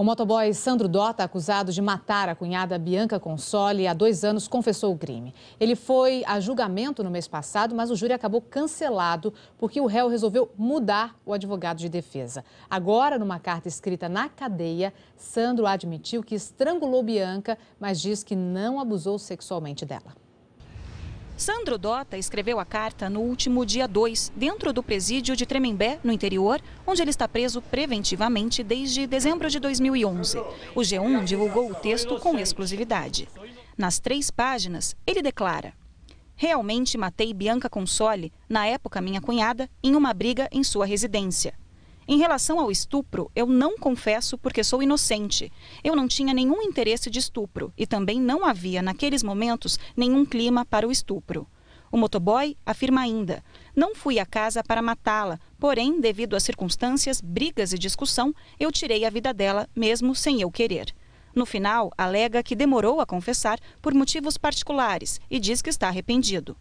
O motoboy Sandro Dota, acusado de matar a cunhada Bianca Consoli há dois anos, confessou o crime. Ele foi a julgamento no mês passado, mas o júri acabou cancelado porque o réu resolveu mudar o advogado de defesa. Agora, numa carta escrita na cadeia, Sandro admitiu que estrangulou Bianca, mas diz que não abusou sexualmente dela. Sandro Dota escreveu a carta no último dia 2, dentro do presídio de Tremembé, no interior, onde ele está preso preventivamente desde dezembro de 2011. O G1 divulgou o texto com exclusividade. Nas três páginas, ele declara: Realmente matei Bianca Console, na época minha cunhada, em uma briga em sua residência. Em relação ao estupro, eu não confesso porque sou inocente. Eu não tinha nenhum interesse de estupro e também não havia, naqueles momentos, nenhum clima para o estupro. O motoboy afirma ainda: Não fui à casa para matá-la, porém, devido às circunstâncias, brigas e discussão, eu tirei a vida dela, mesmo sem eu querer. No final, alega que demorou a confessar por motivos particulares e diz que está arrependido.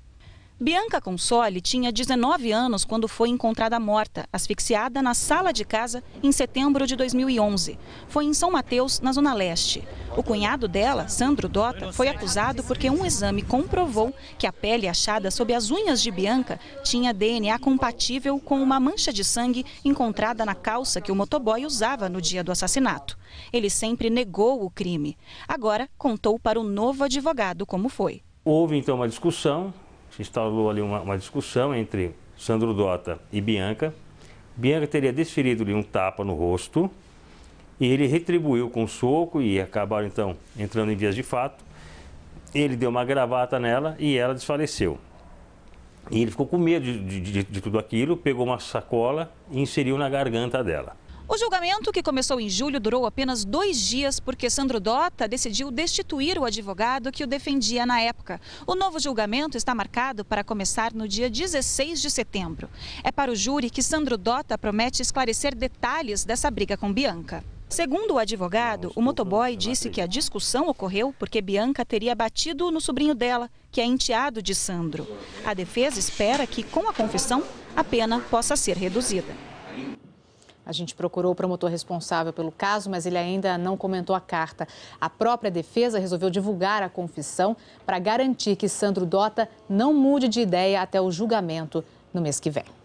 Bianca Consoli tinha 19 anos quando foi encontrada morta, asfixiada na sala de casa em setembro de 2011. Foi em São Mateus, na Zona Leste. O cunhado dela, Sandro Dota, foi acusado porque um exame comprovou que a pele achada sob as unhas de Bianca tinha DNA compatível com uma mancha de sangue encontrada na calça que o motoboy usava no dia do assassinato. Ele sempre negou o crime. Agora contou para o novo advogado como foi. Houve então uma discussão instalou ali uma, uma discussão entre Sandro Dota e Bianca. Bianca teria desferido-lhe um tapa no rosto e ele retribuiu com um soco e acabaram então entrando em vias de fato. Ele deu uma gravata nela e ela desfaleceu. E ele ficou com medo de, de, de, de tudo aquilo, pegou uma sacola e inseriu na garganta dela. O julgamento, que começou em julho, durou apenas dois dias porque Sandro Dota decidiu destituir o advogado que o defendia na época. O novo julgamento está marcado para começar no dia 16 de setembro. É para o júri que Sandro Dota promete esclarecer detalhes dessa briga com Bianca. Segundo o advogado, o motoboy é disse que a discussão ocorreu porque Bianca teria batido no sobrinho dela, que é enteado de Sandro. A defesa espera que, com a confissão, a pena possa ser reduzida. A gente procurou o promotor responsável pelo caso, mas ele ainda não comentou a carta. A própria defesa resolveu divulgar a confissão para garantir que Sandro Dota não mude de ideia até o julgamento no mês que vem.